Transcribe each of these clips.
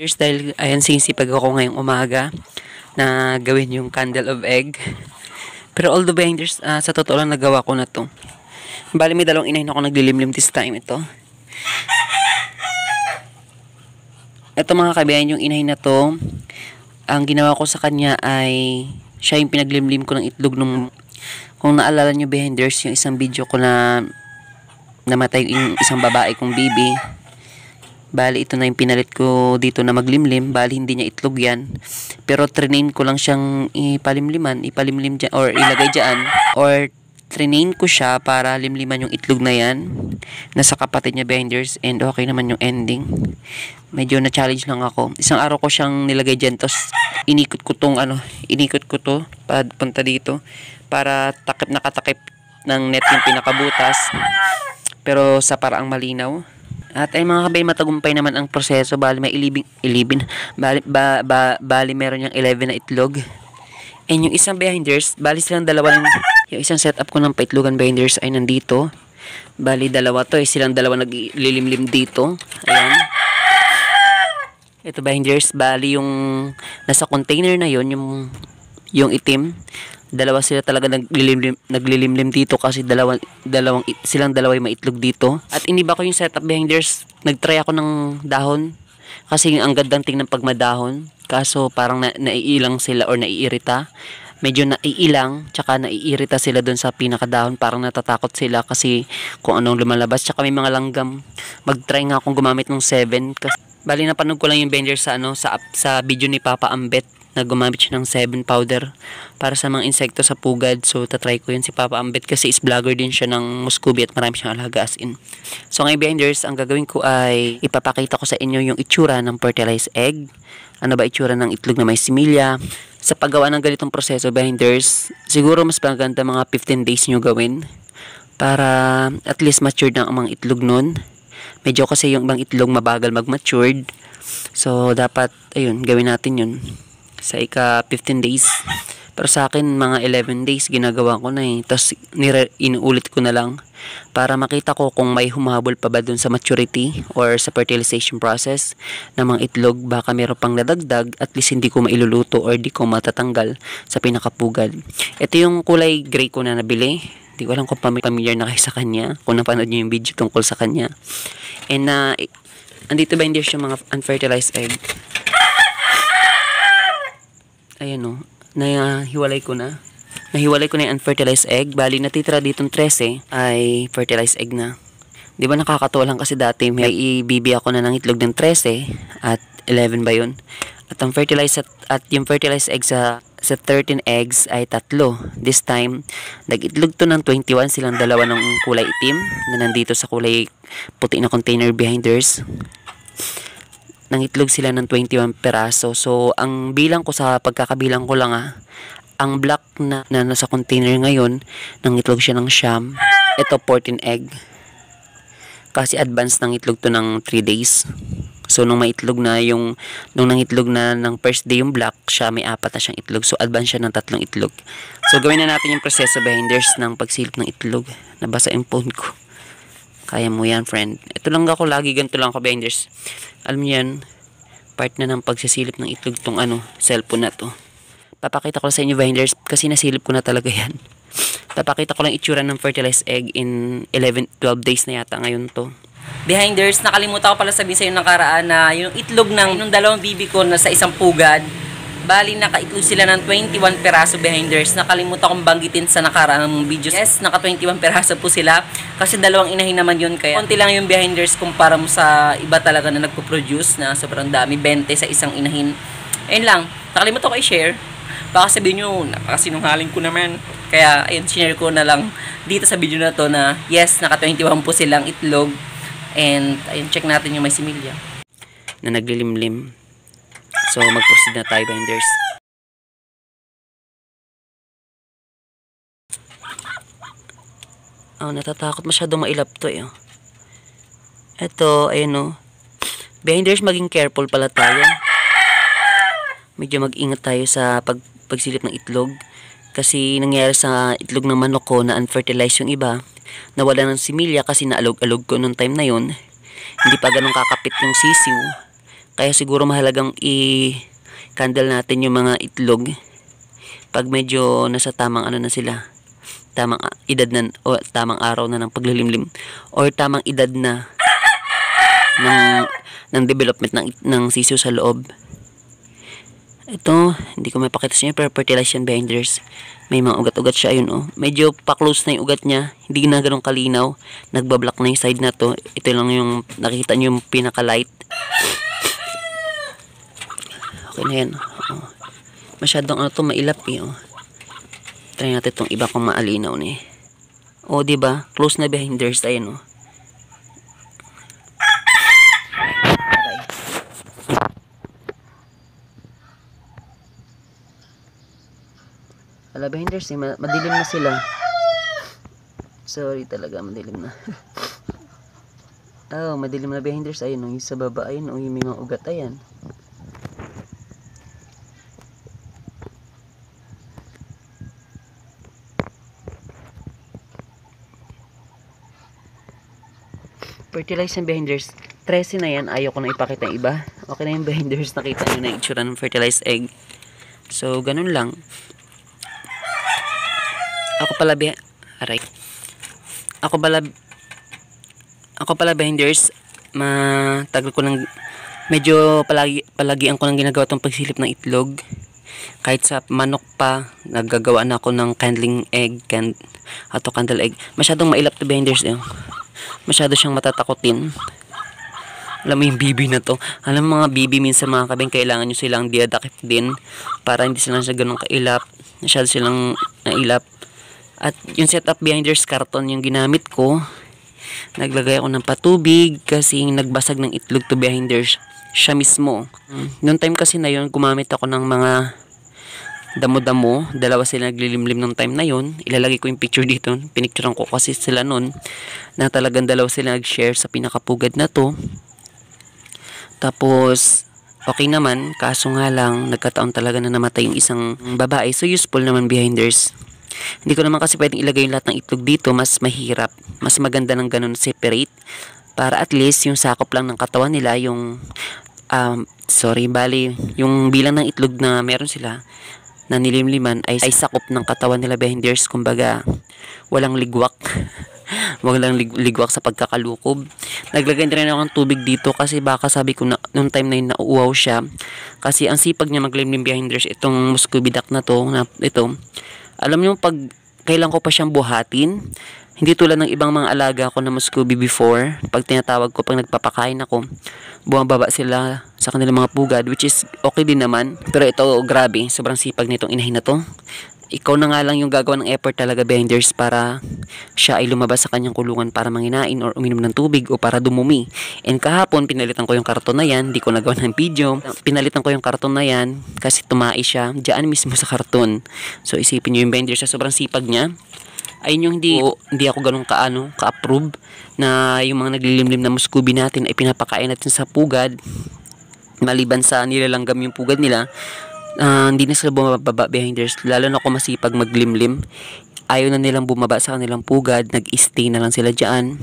years dahil ayan sinisipag ako ngayong umaga na gawin yung candle of egg. Pero all the binders, uh, sa totoo lang nagawa ko na to. Bali may dalawang inahin ako naglilimlim this time ito. Ito mga kabayan, yung inahin na to, ang ginawa ko sa kanya ay siya yung pinaglimlim ko ng itlog nung kung naalala nyo behinders yung isang video ko na namatay yung isang babae kong baby Bali, ito na yung pinalit ko dito na maglimlim. Bali, hindi niya itlog yan. Pero trinain ko lang siyang ipalimliman, ipalimlim dyan, or ilagay dyan. Or trinain ko siya para limliman yung itlog na yan. Nasa kapatid niya benders and okay naman yung ending. Medyo na-challenge lang ako. Isang araw ko siyang nilagay dyan. Tapos inikot ko tong ano, inikot ko to para punta dito. Para takip nakatakip ng net yung pinakabutas. Pero sa paraang malinaw. At ay mga kabay, matagumpay naman ang proseso. Bali may ilibing, ilibin. Bali, ba, ba, bali meron niyang 11 na itlog. And yung isang behinders, bali silang dalawa lang. Yung isang setup ko ng paitlogan behinders ay nandito. Bali dalawa to eh. Silang dalawa naglilimlim dito. Ayan. Ito behinders, bali yung nasa container na yon yung yung itim dalawa sila talaga naglilimlim, naglilimlim dito kasi dalawa, dalawang, silang dalawa yung maitlog dito. At iniba ko yung setup behind behinders. Nagtry ako ng dahon kasi ang gandang tingnan pag madahon. Kaso parang na, naiilang sila or naiirita. Medyo naiilang tsaka naiirita sila doon sa pinakadahon. Parang natatakot sila kasi kung anong lumalabas. Tsaka may mga langgam. magtry nga akong gumamit ng 7. Kasi, bali na napanood ko lang yung behinders sa, ano, sa, sa video ni Papa Ambet na gumamit siya ng 7 powder para sa mga insekto sa pugad. So, tatry ko yun si Papa Ambit kasi is vlogger din siya ng Muscovy at marami siyang alaga as in. So, ngayon behinders, ang gagawin ko ay ipapakita ko sa inyo yung itsura ng fertilized egg. Ano ba itsura ng itlog na may similya? Sa paggawa ng ganitong proseso, behinders, siguro mas maganda mga 15 days nyo gawin para at least matured na ang mga itlog nun. Medyo kasi yung ibang itlog mabagal mag-matured. So, dapat, ayun, gawin natin yun sa ika 15 days. Pero sa akin, mga 11 days, ginagawa ko na eh. Tapos, inuulit ko na lang para makita ko kung may humahabol pa ba dun sa maturity or sa fertilization process ng mga itlog. Baka meron pang nadagdag, at least hindi ko mailuluto or di ko matatanggal sa pinakapugad. Ito yung kulay gray ko na nabili. Hindi ko alam kung pamilyar na kayo sa kanya, kung napanood nyo yung video tungkol sa kanya. And, uh, andito ba hindi siya mga unfertilized egg? ayan o, oh. nahiwalay ko na. Nahiwalay ko na yung unfertilized egg. Bali, natitira ditong 13 ay fertilized egg na. Di ba nakakatawa lang kasi dati may ibibi ako na ng itlog ng 13 at 11 ba yun? At ang fertilized at, at yung fertilized egg sa sa 13 eggs ay tatlo. This time, nag-itlog to ng 21 silang dalawa ng kulay itim na nandito sa kulay puti na container behind theirs itlog sila ng 21 peraso. So, ang bilang ko sa pagkakabilang ko lang ah, ang black na, na nasa container ngayon, itlog siya ng siyam. Ito 14 egg. Kasi advance ng itlog to ng 3 days. So, nung maitlog na yung, nung nangitlog na ng first day yung black, siya may apat na siyang itlog. So, advance siya ng tatlong itlog. So, gawin na natin yung proseso behind there's ng pagsilip ng itlog. Nabasa yung phone ko. Kaya mo yan, friend. Ito lang ako, lagi ganito lang ako, binders Alam niyo part na ng pagsisilip ng itlog tong ano, cellphone na to. Papakita ko sa inyo, binders, kasi nasilip ko na talaga yan. Papakita ko lang itsura ng fertilized egg in 11, 12 days na yata ngayon to. Behinders, nakalimutan ko pala sabihin sa inyo ng karaan na yung itlog ng yung dalawang bibi ko na sa isang pugad, Bali, naka-include sila ng 21 peraso behinders. Nakalimutan kong banggitin sa nakaraang videos. Yes, naka-21 peraso po sila. Kasi dalawang inahin naman yun. Kaya konti lang yung behinders kumpara mo sa iba talaga na nagpo-produce na sobrang dami. 20 sa isang inahin. Ayun lang. Nakalimutan ko i-share. Baka sabihin nyo, nakasinungaling ko naman. Kaya, ayun, share ko na lang dito sa video na to na yes, naka-21 po silang itlog. And, ayun, check natin yung may similya. Na naglilimlim So mag-proceed na tayo binders. Oh, natatakot masyadong mailap to eh. Ito, oh. ayun oh. Binders, maging careful pala tayo. Medyo mag-ingat tayo sa pag pagsilip ng itlog. Kasi nangyari sa itlog ng manok ko na unfertilized yung iba. Nawala ng similya kasi naalog-alog ko noong time na yon. Hindi pa ganun kakapit yung sisiw. Kaya siguro mahalagang i-candle natin yung mga itlog pag medyo nasa tamang ano na sila tamang edad na o tamang araw na ng paglilimlim or tamang edad na ng ng development ng ng sisiw sa loob ito, hindi ko mapakita sa inyo, pero fertilization binders. May mga ugat-ugat siya, ayun oh. Medyo pa-close na yung ugat niya. Hindi na ganun kalinaw. Nagbablock na yung side na to. Ito lang yung, nakikita niyo yung pinaka-light. Ganyan. Oh. Masyadong ano to mailap eh. Oh. Try natin itong iba kung maalinaw ni. O, oh, di ba? Close na behinders. tayo no. Ala behinders, eh. madilim na sila. Sorry talaga, madilim na. oh, madilim na behinders. Ayun, oh, yung sa baba, ayun, oh, yung mga ugat, ayan. fertilized and behinders 13 na yan ayoko ko na ipakita yung iba okay na yung binders nakita nyo na itsura ng fertilized egg so ganun lang ako pala be aray ako pala ako pala behinders matagal ko lang medyo palagi, palagian ko lang ginagawa tong pagsilip ng itlog kahit sa manok pa naggagawa na ako ng candling egg can, ato candle egg masyadong mailap to binders yun eh masyado siyang matatakotin alam mo yung bibi na to alam mga bibi minsan mga kabeng kailangan nyo silang diadakip din para hindi sila siya ganun kailap masyado silang nailap at yung setup behind there's carton yung ginamit ko naglagay ako ng patubig kasi nagbasag ng itlog to behind there's siya mismo noong time kasi na yun gumamit ako ng mga damo-damo, dalawa sila naglilimlim ng time na yon. Ilalagay ko yung picture dito. Pinicturean ko kasi sila noon na talagang dalawa sila nag-share sa pinakapugad na to. Tapos, okay naman. Kaso nga lang, nagkataon talaga na namatay yung isang babae. So, useful naman behinders. Hindi ko naman kasi pwedeng ilagay yung lahat ng itlog dito. Mas mahirap. Mas maganda ng ganun separate. Para at least yung sakop lang ng katawan nila, yung um, sorry, bali, yung bilang ng itlog na meron sila, na nilimliman ay, ay sakop ng katawan nila Behenders. Kumbaga, walang ligwak. walang lig- ligwak sa pagkakalukob. Naglagay na rin ako ng tubig dito kasi baka sabi ko na, nung time na yun nauuaw siya. Kasi ang sipag niya maglimlim Behenders itong muskubidak na to. Na, ito. Alam niyo pag kailan ko pa siyang buhatin, hindi tulad ng ibang mga alaga ko na muskubi before, pag tinatawag ko, pag nagpapakain ako, bumababa sila sa kanilang mga pugad which is okay din naman pero ito grabe sobrang sipag nitong inahin na to ikaw na nga lang yung gagawa ng effort talaga vendors para siya ay lumabas sa kanyang kulungan para manginain or uminom ng tubig o para dumumi. And kahapon pinalitan ko yung karton na yan, di ko nagawa ng video. Pinalitan ko yung karton na yan kasi tumai siya diyan mismo sa karton. So isipin niyo yung vendors sa sobrang sipag niya ayun yung hindi, hindi ako ganun kaano, ka-approve na yung mga naglilimlim na muskubi natin ay pinapakain natin sa pugad maliban sa nilalanggam yung pugad nila, uh, hindi na sila bumababa behind theirs. Lalo na kung masipag maglimlim, ayaw na nilang bumaba sa kanilang pugad, nag-stay na lang sila dyan.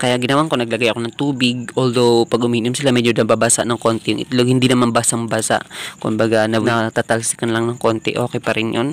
Kaya ginawan ko, naglagay ako ng tubig, although pag uminom sila, medyo nababasa ng konti yung itlog. Hindi naman basang-basa. Kumbaga, na natatalsikan lang ng konti, okay pa rin yun.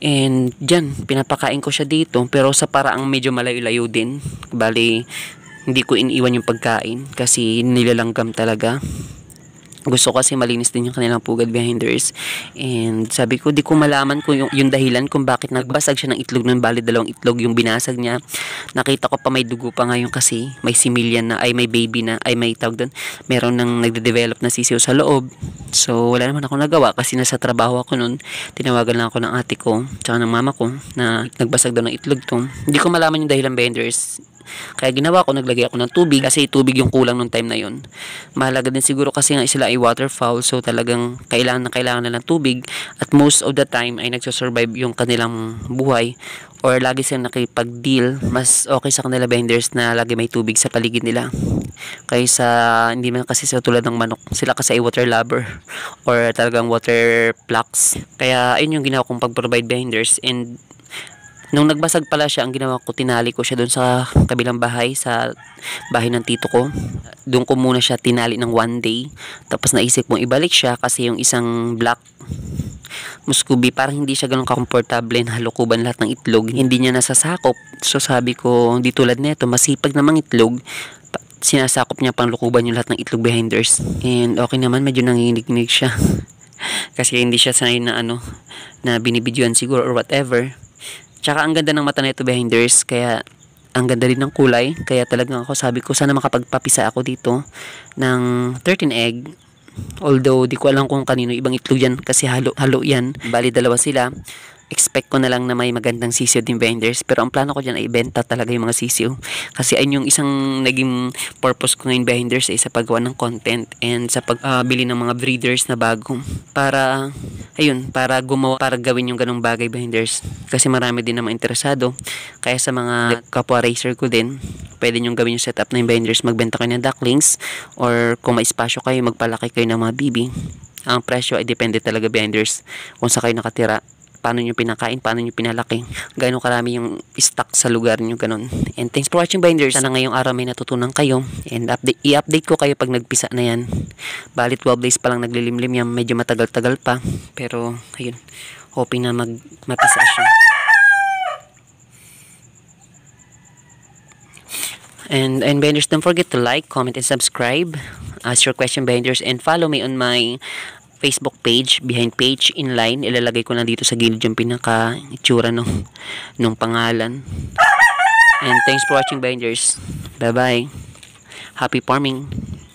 And dyan, pinapakain ko siya dito. Pero sa paraang medyo malayo-layo din. Bali, hindi ko iniwan yung pagkain kasi nilalanggam talaga gusto kasi malinis din yung kanilang pugad behind the And sabi ko, di ko malaman kung yung, yung dahilan kung bakit nagbasag siya ng itlog nun. Bali, dalawang itlog yung binasag niya. Nakita ko pa may dugo pa ngayon kasi may similian na, ay may baby na, ay may tawag doon. Meron nang nagde-develop na sisiyo sa loob. So, wala naman ako nagawa kasi nasa trabaho ako nun. Tinawagan lang ako ng ate ko, tsaka ng mama ko, na nagbasag daw ng itlog to. Hindi ko malaman yung dahilan behind the kaya ginawa ko, naglagay ako ng tubig kasi tubig yung kulang nung time na yon. Mahalaga din siguro kasi nga sila ay waterfowl so talagang kailangan na kailangan nila ng tubig at most of the time ay nagsusurvive yung kanilang buhay or lagi silang nakipag-deal, mas okay sa kanila vendors na lagi may tubig sa paligid nila. Kaysa, hindi man kasi sa tulad ng manok, sila kasi ay water lover or talagang water plucks. Kaya, ayun yung ginawa kong pag-provide vendors and Nung nagbasag pala siya, ang ginawa ko, tinali ko siya doon sa kabilang bahay, sa bahay ng tito ko. Doon ko muna siya tinali ng one day. Tapos naisip mong ibalik siya kasi yung isang black muskubi, parang hindi siya ganun kakomportable na halukuban lahat ng itlog. Hindi niya nasasakop. So sabi ko, di tulad nito, masipag namang itlog sinasakop niya pang lukuban yung lahat ng itlog behinders. And okay naman, medyo nanginginig siya. Kasi hindi siya sanay na ano, na binibidyoan siguro or whatever. Tsaka ang ganda ng mata nito behinders kaya ang ganda rin ng kulay kaya talagang ako sabi ko sana makapagpapisa ako dito ng 13 egg although di ko alam kung kanino ibang itlog yan kasi halo, halo yan bali dalawa sila expect ko na lang na may magandang sisiyo din vendors. Pero ang plano ko dyan ay ibenta talaga yung mga sisiyo. Kasi ayun yung isang naging purpose ko ngayon vendors ay sa paggawa ng content and sa pagbili ah, uh, ng mga breeders na bago. Para, ayun, para gumawa, para gawin yung ganong bagay vendors. Kasi marami din naman interesado. Kaya sa mga kapwa racer ko din, pwede nyo gawin yung setup na yung vendors. Magbenta kayo ng ducklings or kung may espasyo kayo, magpalaki kayo ng mga bibi. Ang presyo ay depende talaga vendors kung sa kayo nakatira paano nyo pinakain, paano nyo pinalaki, gano'ng karami yung stock sa lugar nyo, ganun. And thanks for watching Binders. Sana ngayong araw may natutunan kayo and update, i-update ko kayo pag nagpisa na yan. Balit 12 days pa lang naglilimlim yan, medyo matagal-tagal pa. Pero, ayun, hoping na mag, mapisa siya. And, and Benders, don't forget to like, comment, and subscribe. Ask your question, Benders, and follow me on my Facebook page, behind page, inline. Ilalagay ko na dito sa gilid yung pinaka itsura nung, nung pangalan. And thanks for watching, binders. Bye-bye. Happy farming.